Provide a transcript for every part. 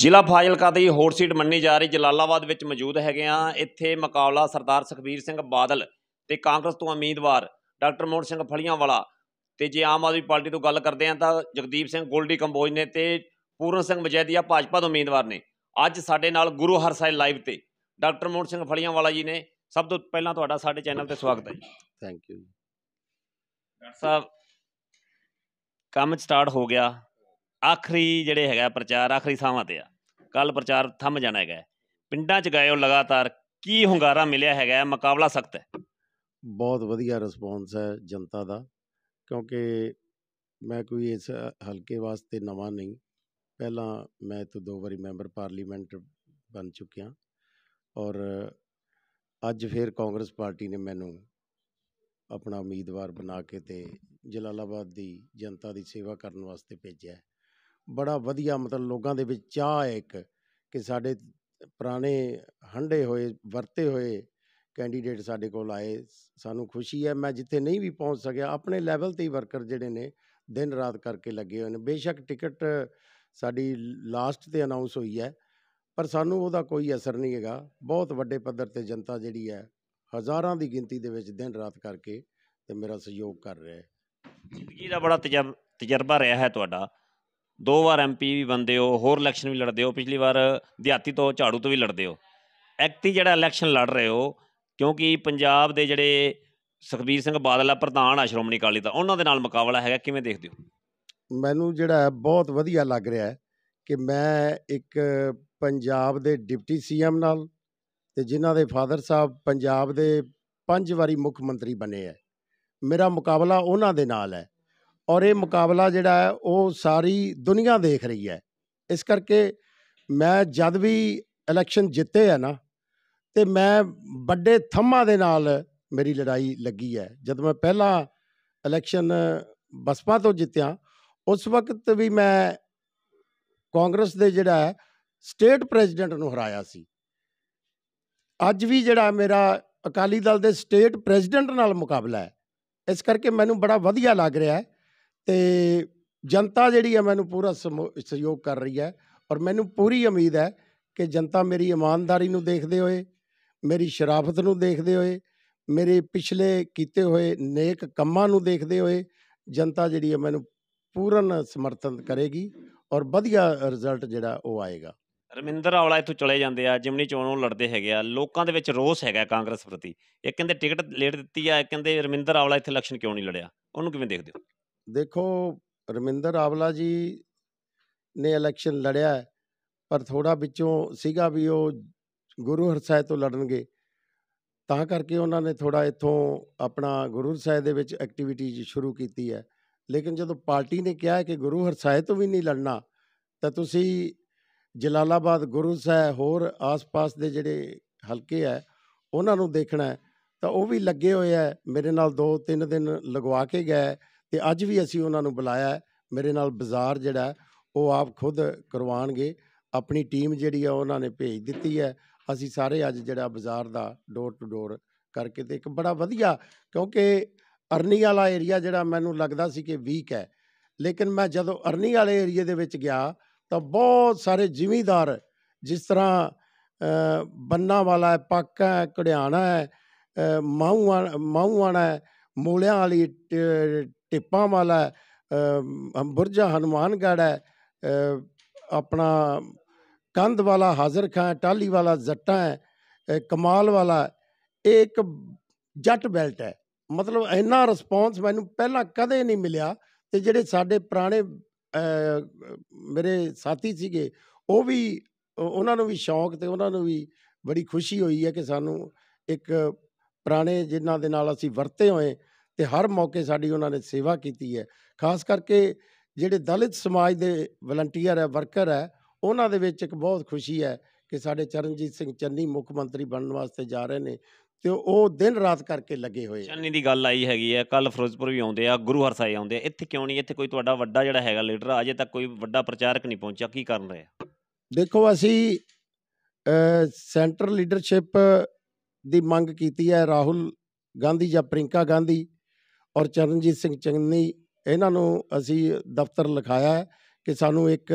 ਜ਼ਿਲ੍ਹਾ ਫਾਜ਼ਿਲਕਾ ਦੀ ਹੋਰ ਸੀਟ ਮੰਨੀ ਜਾ ਰਹੀ ਜਲਾਲਾਬਾਦ ਵਿੱਚ ਮੌਜੂਦ ਹੈਗੇ ਆ ਇੱਥੇ ਮੁਕਾਬਲਾ ਸਰਦਾਰ ਸੁਖਬੀਰ ਸਿੰਘ ਬਾਦਲ ਤੇ ਕਾਂਗਰਸ ਤੋਂ ਉਮੀਦਵਾਰ ਡਾਕਟਰ ਮੋਹਨ ਸਿੰਘ ਫਲੀਆਂਵਾਲਾ ਤੇ ਜੇ ਆਮ ਆਦਮੀ ਪਾਰਟੀ ਤੋਂ ਗੱਲ ਕਰਦੇ ਆ ਤਾਂ ਜਗਦੀਪ ਸਿੰਘ ਗੋਲਡੀ ਕੰਬੋਜ ਨੇ ਤੇ ਪੂਰਨ ਸਿੰਘ ਮਜੈਦੀਆ ਭਾਜਪਾ ਤੋਂ ਉਮੀਦਵਾਰ ਨੇ ਅੱਜ ਸਾਡੇ ਨਾਲ ਗੁਰੂ ਹਰਸਾਇ ਲਾਈਵ ਤੇ ਡਾਕਟਰ ਮੋਹਨ ਸਿੰਘ ਫਲੀਆਂਵਾਲਾ ਜੀ ਨੇ ਸਭ ਤੋਂ ਪਹਿਲਾਂ ਤੁਹਾਡਾ ਸਾਡੇ ਚੈਨਲ ਤੇ ਸਵਾਗਤ ਹੈ ਜੀ ਥੈਂਕ ਯੂ ਡਾਕਟਰ ਸਾਹਿਬ ਕੰਮ ਸਟਾਰਟ ਹੋ ਗਿਆ ਆਖਰੀ ਜਿਹੜੇ ਹੈਗਾ ਪ੍ਰਚਾਰ ਆਖਰੀ ਥਾਵਾਂ ਤੇ ਆ ਕੱਲ ਪ੍ਰਚਾਰ ਥੰਮ ਜਾਣਾ ਹੈਗਾ ਪਿੰਡਾਂ 'ਚ ਗਏ ਹੋ ਲਗਾਤਾਰ ਕੀ ਹੁੰਗਾਰਾ ਮਿਲਿਆ ਹੈਗਾ ਮੁਕਾਬਲਾ ਸਖਤ ਹੈ ਬਹੁਤ ਵਧੀਆ ਰਿਸਪੌਂਸ ਹੈ ਜਨਤਾ ਦਾ ਕਿਉਂਕਿ ਮੈਂ ਕੋਈ ਇਸ ਹਲਕੇ ਵਾਸਤੇ ਨਵਾਂ ਨਹੀਂ ਪਹਿਲਾਂ ਮੈਂ ਤੋਂ ਦੋ ਵਾਰੀ ਮੈਂਬਰ ਪਾਰਲੀਮੈਂਟ ਬਣ ਚੁੱਕਿਆ ਔਰ ਅੱਜ ਫਿਰ ਕਾਂਗਰਸ ਪਾਰਟੀ ਨੇ ਮੈਨੂੰ ਆਪਣਾ ਉਮੀਦਵਾਰ ਬਣਾ ਕੇ ਤੇ ਜਲਾਲਾਬਾਦ ਦੀ ਜਨਤਾ ਦੀ ਸੇਵਾ ਕਰਨ ਵਾਸਤੇ ਭੇਜਿਆ ਬੜਾ ਵਧੀਆ ਮਤਲਬ ਲੋਕਾਂ ਦੇ ਵਿੱਚ ਚਾਹ ਹੈ ਇੱਕ ਕਿ ਸਾਡੇ ਪੁਰਾਣੇ ਹੰਡੇ ਹੋਏ ਵਰਤੇ ਹੋਏ ਕੈਂਡੀਡੇਟ ਸਾਡੇ ਕੋਲ ਆਏ ਸਾਨੂੰ ਖੁਸ਼ੀ ਹੈ ਮੈਂ ਜਿੱਥੇ ਨਹੀਂ ਵੀ ਪਹੁੰਚ ਸਕਿਆ ਆਪਣੇ ਲੈਵਲ ਤੇ ਹੀ ਵਰਕਰ ਜਿਹੜੇ ਨੇ ਦਿਨ ਰਾਤ ਕਰਕੇ ਲੱਗੇ ਹੋਏ ਨੇ ਬੇਸ਼ੱਕ ਟਿਕਟ ਸਾਡੀ ਲਾਸਟ ਤੇ ਅਨਾਉਂਸ ਹੋਈ ਹੈ ਪਰ ਸਾਨੂੰ ਉਹਦਾ ਕੋਈ ਅਸਰ ਨਹੀਂ ਹੈਗਾ ਬਹੁਤ ਵੱਡੇ ਪੱਧਰ ਤੇ ਜਨਤਾ ਜਿਹੜੀ ਹੈ ਹਜ਼ਾਰਾਂ ਦੀ ਗਿਣਤੀ ਦੇ ਵਿੱਚ ਦਿਨ ਰਾਤ ਕਰਕੇ ਤੇ ਮੇਰਾ ਸਹਿਯੋਗ ਕਰ ਰਿਹਾ ਹੈ ਜ਼ਿੰਦਗੀ ਦਾ ਬੜਾ ਤਜਰਬਾ ਰਿਹਾ ਹੈ ਤੁਹਾਡਾ ਦੋ ਵਾਰ ਐਮਪੀ ਵੀ ਬੰਦੇ ਹੋ ਹੋਰ ਇਲੈਕਸ਼ਨ ਵੀ ਲੜਦੇ ਹੋ ਪਿਛਲੀ ਵਾਰ ਦਿਹਾਤੀ ਤੋਂ ਝਾੜੂ ਤੋਂ ਵੀ ਲੜਦੇ ਹੋ ਐਕਤੀ ਜਿਹੜਾ ਇਲੈਕਸ਼ਨ ਲੜ ਰਹੇ ਹੋ ਕਿਉਂਕਿ ਪੰਜਾਬ ਦੇ ਜਿਹੜੇ ਸੁਖਬੀਰ ਸਿੰਘ ਬਾਦਲ ਆ ਪ੍ਰਧਾਨ ਆ ਸ਼੍ਰੋਮਣੀ ਅਕਾਲੀ ਦਾ ਉਹਨਾਂ ਦੇ ਨਾਲ ਮੁਕਾਬਲਾ ਹੈਗਾ ਕਿਵੇਂ ਦੇਖਦੇ ਹੋ ਮੈਨੂੰ ਜਿਹੜਾ ਬਹੁਤ ਵਧੀਆ ਲੱਗ ਰਿਹਾ ਕਿ ਮੈਂ ਇੱਕ ਪੰਜਾਬ ਦੇ ਡਿਪਟੀ ਸੀਐਮ ਨਾਲ ਤੇ ਜਿਨ੍ਹਾਂ ਦੇ ਫਾਦਰ ਸਾਹਿਬ ਪੰਜਾਬ ਦੇ ਪੰਜ ਵਾਰੀ ਮੁੱਖ ਮੰਤਰੀ ਬਣੇ ਆ ਮੇਰਾ ਮੁਕਾਬਲਾ ਉਹਨਾਂ ਦੇ ਨਾਲ ਹੈ ਔਰ ਇਹ ਮੁਕਾਬਲਾ ਜਿਹੜਾ ਹੈ ਉਹ ਸਾਰੀ ਦੁਨੀਆ ਦੇਖ ਰਹੀ ਹੈ ਇਸ ਕਰਕੇ ਮੈਂ ਜਦ ਵੀ ਇਲੈਕਸ਼ਨ ਜਿੱਤੇ ਆ ਨਾ ਤੇ ਮੈਂ ਵੱਡੇ ਥੰਮਾਂ ਦੇ ਨਾਲ ਮੇਰੀ ਲੜਾਈ ਲੱਗੀ ਹੈ ਜਦ ਮੈਂ ਪਹਿਲਾ ਇਲੈਕਸ਼ਨ ਬਸਪਾ ਤੋਂ ਜਿੱਤਿਆ ਉਸ ਵਕਤ ਵੀ ਮੈਂ ਕਾਂਗਰਸ ਦੇ ਜਿਹੜਾ ਸਟੇਟ ਪ੍ਰੈਜ਼ੀਡੈਂਟ ਨੂੰ ਹਰਾਇਆ ਸੀ ਅੱਜ ਵੀ ਜਿਹੜਾ ਮੇਰਾ ਅਕਾਲੀ ਦਲ ਦੇ ਸਟੇਟ ਪ੍ਰੈਜ਼ੀਡੈਂਟ ਨਾਲ ਮੁਕਾਬਲਾ ਹੈ ਇਸ ਕਰਕੇ ਮੈਨੂੰ ਬੜਾ ਵਧੀਆ ਲੱਗ ਰਿਹਾ ਹੈ ਤੇ ਜਨਤਾ ਜਿਹੜੀ ਹੈ ਮੈਨੂੰ ਪੂਰਾ ਸਹਿਯੋਗ ਕਰ ਰਹੀ ਹੈ ਔਰ ਮੈਨੂੰ ਪੂਰੀ ਉਮੀਦ ਹੈ ਕਿ ਜਨਤਾ ਮੇਰੀ ਇਮਾਨਦਾਰੀ ਨੂੰ ਦੇਖਦੇ ਹੋਏ ਮੇਰੀ ਸ਼ਰਾਫਤ ਨੂੰ ਦੇਖਦੇ ਹੋਏ ਮੇਰੇ ਪਿਛਲੇ ਕੀਤੇ ਹੋਏ ਨੇਕ ਕੰਮਾਂ ਨੂੰ ਦੇਖਦੇ ਹੋਏ ਜਨਤਾ ਜਿਹੜੀ ਹੈ ਮੈਨੂੰ ਪੂਰਨ ਸਮਰਥਨ ਕਰੇਗੀ ਔਰ ਵਧੀਆ ਰਿਜ਼ਲਟ ਜਿਹੜਾ ਉਹ ਆਏਗਾ ਰਮਿੰਦਰ ਔਲਾ ਇਥੋਂ ਚਲੇ ਜਾਂਦੇ ਆ ਜਿਮਨੀ ਚੋਣੋਂ ਲੜਦੇ ਹੈਗੇ ਆ ਲੋਕਾਂ ਦੇ ਵਿੱਚ ਰੋਸ ਹੈਗਾ ਕਾਂਗਰਸ ਪ੍ਰਤੀ ਇਹ ਕਹਿੰਦੇ ਟਿਕਟ ਲੇਟ ਦਿੱਤੀ ਆ ਕਹਿੰਦੇ ਰਮਿੰਦਰ ਔਲਾ ਇੱਥੇ ਇਲੈਕਸ਼ਨ ਕਿਉਂ ਨਹੀਂ ਲੜਿਆ ਉਹਨੂੰ ਕਿਵੇਂ ਦੇਖਦੇ ਹੋ ਦੇਖੋ ਰਮਿੰਦਰ ਆਵਲਾ ਜੀ ਨੇ ਇਲੈਕਸ਼ਨ ਲੜਿਆ ਪਰ ਥੋੜਾ ਵਿੱਚੋਂ ਸੀਗਾ ਵੀ ਉਹ ਗੁਰੂ ਹਰਸਾਇ ਤੋਂ ਲੜਨਗੇ ਤਾਂ ਕਰਕੇ ਉਹਨਾਂ ਨੇ ਥੋੜਾ ਇੱਥੋਂ ਆਪਣਾ ਗੁਰੂ ਹਰਸਾਇ ਦੇ ਵਿੱਚ ਐਕਟੀਵਿਟੀ ਸ਼ੁਰੂ ਕੀਤੀ ਹੈ ਲੇਕਿਨ ਜਦੋਂ ਪਾਰਟੀ ਨੇ ਕਿਹਾ ਕਿ ਗੁਰੂ ਹਰਸਾਇ ਤੋਂ ਵੀ ਨਹੀਂ ਲੜਨਾ ਤਾਂ ਤੁਸੀਂ ਜਲਾਲਾਬਾਦ ਗੁਰੂ ਸਾਹਿਬ ਹੋਰ ਆਸ-ਪਾਸ ਦੇ ਜਿਹੜੇ ਹਲਕੇ ਆ ਉਹਨਾਂ ਨੂੰ ਦੇਖਣਾ ਤਾਂ ਉਹ ਵੀ ਲੱਗੇ ਹੋਏ ਆ ਮੇਰੇ ਨਾਲ 2-3 ਦਿਨ ਲਗਵਾ ਕੇ ਗਏ ਤੇ ਅੱਜ ਵੀ ਅਸੀਂ ਉਹਨਾਂ ਨੂੰ ਬੁਲਾਇਆ ਮੇਰੇ ਨਾਲ ਬਾਜ਼ਾਰ ਜਿਹੜਾ ਉਹ ਆਪ ਖੁਦ ਕਰਵਾਣਗੇ ਆਪਣੀ ਟੀਮ ਜਿਹੜੀ ਆ ਉਹਨਾਂ ਨੇ ਭੇਜ ਦਿੱਤੀ ਹੈ ਅਸੀਂ ਸਾਰੇ ਅੱਜ ਜਿਹੜਾ ਬਾਜ਼ਾਰ ਦਾ ਡੋਰ ਟੂ ਡੋਰ ਕਰਕੇ ਤੇ ਇੱਕ ਬੜਾ ਵਧੀਆ ਕਿਉਂਕਿ ਅਰਨੀ ਵਾਲਾ ਏਰੀਆ ਜਿਹੜਾ ਮੈਨੂੰ ਲੱਗਦਾ ਸੀ ਕਿ ਵੀਕ ਹੈ ਲੇਕਿਨ ਮੈਂ ਜਦੋਂ ਅਰਨੀ ਵਾਲੇ ਏਰੀਆ ਦੇ ਵਿੱਚ ਗਿਆ ਤਾਂ ਬਹੁਤ ਸਾਰੇ ਜ਼ਿਮੀਦਾਰ ਜਿਸ ਤਰ੍ਹਾਂ ਬੰਨਾ ਵਾਲਾ ਹੈ ਪਾਕਾ ਹੈ ਕੜਿਆਣਾ ਹੈ ਮਾਉ ਮਾਹੂਆਣਾ ਹੈ ਮੋਲਿਆਂ ਵਾਲੀ ਟਿੱਪਾਂ ਵਾਲਾ ਅੰਬਰਜਾ ਹਨੂਮਾਨਗੜ ਹੈ ਆਪਣਾ ਕੰਧ ਵਾਲਾ ਹਾਜ਼ਰ ਖਾਂ ਟਾਲੀ ਵਾਲਾ ਜੱਟਾਂ ਹੈ ਕਮਾਲ ਵਾਲਾ ਇੱਕ ਜੱਟ ਬੈਲਟ ਹੈ ਮਤਲਬ ਇੰਨਾ ਰਿਸਪੌਂਸ ਮੈਨੂੰ ਪਹਿਲਾਂ ਕਦੇ ਨਹੀਂ ਮਿਲਿਆ ਤੇ ਜਿਹੜੇ ਸਾਡੇ ਪੁਰਾਣੇ ਮੇਰੇ ਸਾਥੀ ਸੀਗੇ ਉਹ ਵੀ ਉਹਨਾਂ ਨੂੰ ਵੀ ਸ਼ੌਂਕ ਤੇ ਉਹਨਾਂ ਨੂੰ ਵੀ ਬੜੀ ਖੁਸ਼ੀ ਹੋਈ ਹੈ ਕਿ ਸਾਨੂੰ ਇੱਕ ਪੁਰਾਣੇ ਜਿਨ੍ਹਾਂ ਦੇ ਨਾਲ ਅਸੀਂ ਵਰਤੇ ਹੋਏ ਤੇ ਹਰ ਮੌਕੇ ਸਾਡੀ ਉਹਨਾਂ ਨੇ ਸੇਵਾ ਕੀਤੀ ਹੈ ਖਾਸ ਕਰਕੇ ਜਿਹੜੇ ਦਲਿਤ ਸਮਾਜ ਦੇ ਵਲੰਟੀਅਰ ਹੈ ਵਰਕਰ ਹੈ ਉਹਨਾਂ ਦੇ ਵਿੱਚ ਇੱਕ ਬਹੁਤ ਖੁਸ਼ੀ ਹੈ ਕਿ ਸਾਡੇ ਚਰਨਜੀਤ ਸਿੰਘ ਚੰਨੀ ਮੁੱਖ ਮੰਤਰੀ ਬਣਨ ਵਾਸਤੇ ਜਾ ਰਹੇ ਨੇ ਤੇ ਉਹ ਦਿਨ ਰਾਤ ਕਰਕੇ ਲੱਗੇ ਹੋਏ ਚੰਨੀ ਦੀ ਗੱਲ ਆਈ ਹੈਗੀ ਆ ਕੱਲ ਫਿਰੋਜ਼ਪੁਰ ਵੀ ਆਉਂਦੇ ਆ ਗੁਰੂ ਹਰਸਾਏ ਆਉਂਦੇ ਆ ਇੱਥੇ ਕਿਉਂ ਨਹੀਂ ਇੱਥੇ ਕੋਈ ਤੁਹਾਡਾ ਵੱਡਾ ਜਿਹੜਾ ਹੈਗਾ ਲੀਡਰ ਅਜੇ ਤੱਕ ਕੋਈ ਵੱਡਾ ਪ੍ਰਚਾਰਕ ਨਹੀਂ ਪਹੁੰਚਿਆ ਕੀ ਕਰਨ ਰਹੇ ਆ ਦੇਖੋ ਅਸੀਂ ਸੈਂਟਰ ਲੀਡਰਸ਼ਿਪ ਦੀ ਮੰਗ ਕੀਤੀ ਹੈ ਰਾਹੁਲ ਗਾਂਧੀ ਜਾਂ ਪ੍ਰਿੰਕਾ ਗਾਂਧੀ ਔਰ ਚਰਨਜੀਤ ਸਿੰਘ ਚੰਨੀ ਇਹਨਾਂ ਨੂੰ ਅਸੀਂ ਦਫ਼ਤਰ ਲਿਖਾਇਆ ਕਿ ਸਾਨੂੰ ਇੱਕ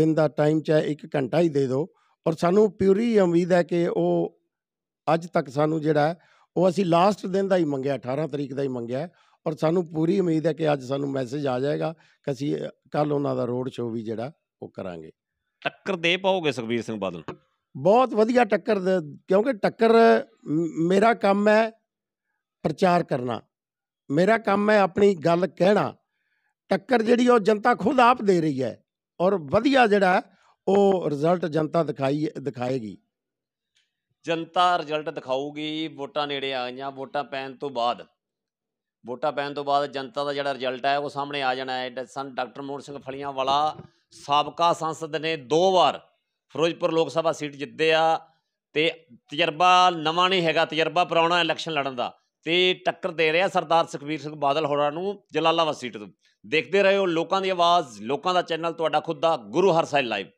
ਦਿਨ ਦਾ ਟਾਈਮ ਚਾਹੇ ਇੱਕ ਘੰਟਾ ਹੀ ਦੇ ਦਿਓ ਔਰ ਸਾਨੂੰ ਪੂਰੀ ਉਮੀਦ ਹੈ ਕਿ ਉਹ ਅੱਜ ਤੱਕ ਸਾਨੂੰ ਜਿਹੜਾ ਉਹ ਅਸੀਂ ਲਾਸਟ ਦਿਨ ਦਾ ਹੀ ਮੰਗਿਆ 18 ਤਰੀਕ ਦਾ ਹੀ ਮੰਗਿਆ ਔਰ ਸਾਨੂੰ ਪੂਰੀ ਉਮੀਦ ਹੈ ਕਿ ਅੱਜ ਸਾਨੂੰ ਮੈਸੇਜ ਆ ਜਾਏਗਾ ਕਿ ਅਸੀਂ ਕੱਲ ਉਹਨਾਂ ਦਾ ਰੋਡ ਸ਼ੋਅ ਵੀ ਜਿਹੜਾ ਉਹ ਕਰਾਂਗੇ ਟੱਕਰ ਦੇ ਪਾਓਗੇ ਸੁਖਬੀਰ ਸਿੰਘ ਬਾਦਲ ਬਹੁਤ ਵਧੀਆ ਟੱਕਰ ਕਿਉਂਕਿ ਟੱਕਰ ਮੇਰਾ ਕੰਮ ਹੈ ਪ੍ਰਚਾਰ ਕਰਨਾ ਮੇਰਾ ਕੰਮ ਹੈ ਆਪਣੀ ਗੱਲ ਕਹਿਣਾ ਟੱਕਰ ਜਿਹੜੀ ਉਹ ਜਨਤਾ ਖੁਦ ਆਪ ਦੇ ਰਹੀ ਹੈ ਔਰ ਵਧੀਆ ਜਿਹੜਾ ਉਹ ਰਿਜ਼ਲਟ ਜਨਤਾ ਦਿਖਾਈ ਦਿਖਾਏਗੀ ਜਨਤਾ ਰਿਜ਼ਲਟ ਦਿਖਾਊਗੀ ਵੋਟਾਂ ਨੇੜੇ ਆ ਗਈਆਂ ਵੋਟਾਂ ਪੈਣ ਤੋਂ ਬਾਅਦ ਵੋਟਾਂ ਪੈਣ ਤੋਂ ਬਾਅਦ ਜਨਤਾ ਦਾ ਜਿਹੜਾ ਰਿਜ਼ਲਟ ਹੈ ਉਹ ਸਾਹਮਣੇ ਆ ਜਾਣਾ ਹੈ ਸਨ ਡਾਕਟਰ ਮੋਹਨ ਸਿੰਘ ਫਲੀਆਂ ਵਾਲਾ ਸਾਬਕਾ ਸੰਸਦ ਨੇ ਦੋ ਵਾਰ ਫਿਰੋਜ਼ਪੁਰ ਲੋਕ ਸਭਾ ਸੀਟ ਜਿੱਤੇ ਆ ਤੇ ਤਜਰਬਾ ਨਵਾਂ ਨਹੀਂ ਹੈਗਾ ਤਜਰਬਾ ਪੁਰਾਣਾ ਇਲੈਕਸ਼ਨ ਲੜਨ ਦਾ ਤੇ ਟੱਕਰ ਦੇ ਰਿਹਾ ਸਰਦਾਰ ਸੁਖਵੀਰ ਸਿੰਘ ਬਾਦਲ ਹੋਰਾਂ ਨੂੰ ਜਲਾਲਾਬਾਦ ਸੀਟ ਤੋਂ ਦੇਖਦੇ ਰਹੋ ਲੋਕਾਂ ਦੀ ਆਵਾਜ਼ ਲੋਕਾਂ ਦਾ ਚੈਨਲ ਤੁਹਾਡਾ ਖੁਦ ਦਾ ਗੁਰੂ ਹਰ ਲਾਈਵ